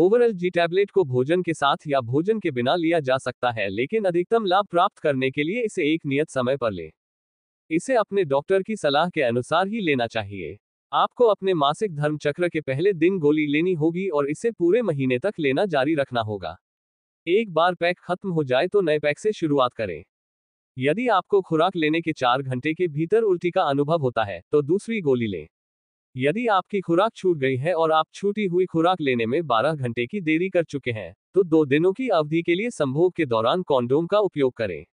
overall G tablet को भोजन के साथ या भोजन के बिना लिया जा सकता है लेकिन अधिकतम लाभ प्राप्त करने के लिए इसे एक नियत समय पर लें इसे अपने डॉक्टर की सलाह के अनुसार ही लेना चाहिए आपको अपने मासिक धर्म चक्र के पहले दिन गोली लेनी होगी और इसे पूरे महीने तक लेना जारी रखना होगा एक बार पैक खत्म हो जाए तो नए पैक से शुरुआत करें यदि आपको खुराक लेने के चार घंटे के भीतर उल्टी का अनुभव होता है तो दूसरी गोली लें यदि आपकी खुराक छूट गई है और आप छूटी हुई खुराक लेने में 12 घंटे की देरी कर चुके हैं तो दो दिनों की अवधि के लिए संभोग के दौरान कॉन्डोम का उपयोग करें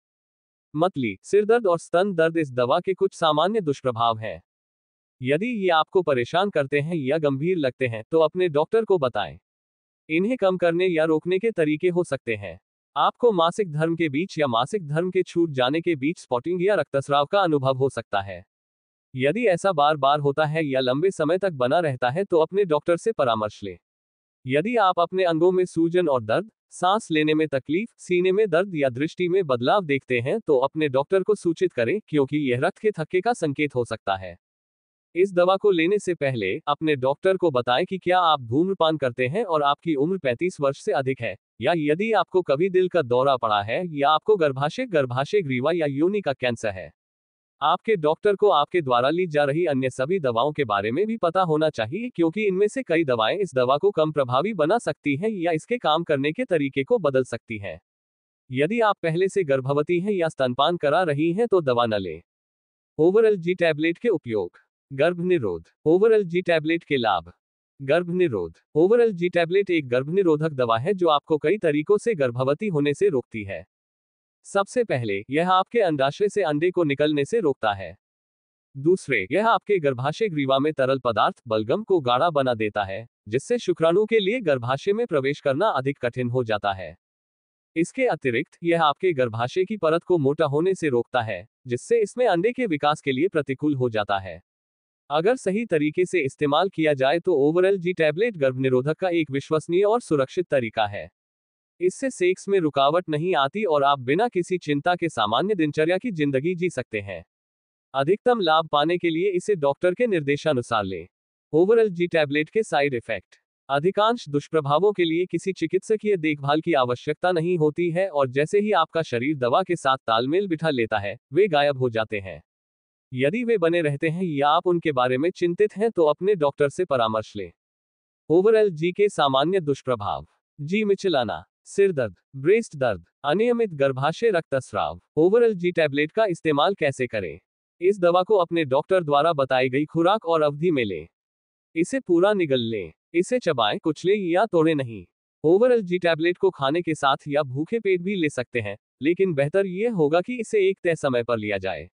मतली सिरदर्द और स्तन दर्द इस दवा के कुछ सामान्य दुष्प्रभाव हैं यदि ये आपको परेशान करते हैं या गंभीर लगते हैं तो अपने डॉक्टर को बताएं इन्हें कम करने या रोकने के तरीके हो सकते हैं आपको मासिक धर्म के बीच या मासिक धर्म के छूट जाने के बीच स्पॉटिंग या रक्तस्राव का अनुभव हो सकता है यदि ऐसा बार बार होता है या लंबे समय तक बना रहता है तो अपने डॉक्टर से परामर्श लें यदि आप अपने अंगों में सूजन और दर्द सांस लेने में तकलीफ सीने में दर्द या दृष्टि में बदलाव देखते हैं तो अपने डॉक्टर को सूचित करें क्योंकि यह रक्त के थक्के का संकेत हो सकता है इस दवा को लेने से पहले अपने डॉक्टर को बताएं कि क्या आप धूम्रपान करते हैं और आपकी उम्र 35 वर्ष से अधिक है या यदि आपको कभी दिल का दौरा पड़ा है या आपको गर्भाशय गर्भाशय ग्रीवा या योनि का कैंसर है आपके डॉक्टर को आपके द्वारा ली जा रही अन्य सभी दवाओं के बारे में भी पता होना चाहिए क्योंकि इनमें से कई दवाएं इस दवा को कम प्रभावी बना सकती हैं या इसके काम करने के तरीके को बदल सकती हैं यदि आप पहले से गर्भवती हैं या स्तनपान करा रही हैं तो दवा न लें ओवरएल जी टैबलेट के उपयोग गर्भ निरोध ओवरएल जी टैबलेट के लाभ गर्भ निरोध ओवरएल जी टैबलेट एक गर्भ निरोधक दवा है जो आपको कई तरीकों से गर्भवती होने से रोकती है सबसे पहले यह आपके अंडाशय से अंडे को निकलने से रोकता है दूसरे यह आपके गर्भाशय ग्रीवा में तरल पदार्थ बलगम को गाढ़ा बना देता है जिससे शुक्राणु के लिए गर्भाशय में प्रवेश करना अधिक कठिन हो जाता है इसके अतिरिक्त यह आपके गर्भाशय की परत को मोटा होने से रोकता है जिससे इसमें अंडे के विकास के लिए प्रतिकूल हो जाता है अगर सही तरीके से इस्तेमाल किया जाए तो ओवरएल जी टैबलेट गर्भ निरोधक का एक विश्वसनीय और सुरक्षित तरीका है इससे सेक्स में रुकावट नहीं आती और आप बिना किसी चिंता के सामान्य दिनचर्या की जिंदगी जी सकते हैं अधिकतम लाभ पाने के लिए इसे डॉक्टर के निर्देशानुसार लें ओवरऑल जी टैबलेट के साइड इफेक्ट अधिकांश दुष्प्रभावों के लिए किसी चिकित्सकीय देखभाल की आवश्यकता नहीं होती है और जैसे ही आपका शरीर दवा के साथ तालमेल बिठा लेता है वे गायब हो जाते हैं यदि वे बने रहते हैं या आप उनके बारे में चिंतित हैं तो अपने डॉक्टर से परामर्श लें ओवरऑल जी के सामान्य दुष्प्रभाव जी मिचलाना सिरदर्द ब्रेस्ट दर्द अनियमित गर्भाशय रक्तस्राव ओवरऑल जी टैबलेट का इस्तेमाल कैसे करें इस दवा को अपने डॉक्टर द्वारा बताई गई खुराक और अवधि में लें इसे पूरा निगल लें इसे चबाएं कुचले या तोड़े नहीं ओवरऑल जी टैबलेट को खाने के साथ या भूखे पेट भी ले सकते हैं लेकिन बेहतर यह होगा कि इसे एक तय समय पर लिया जाए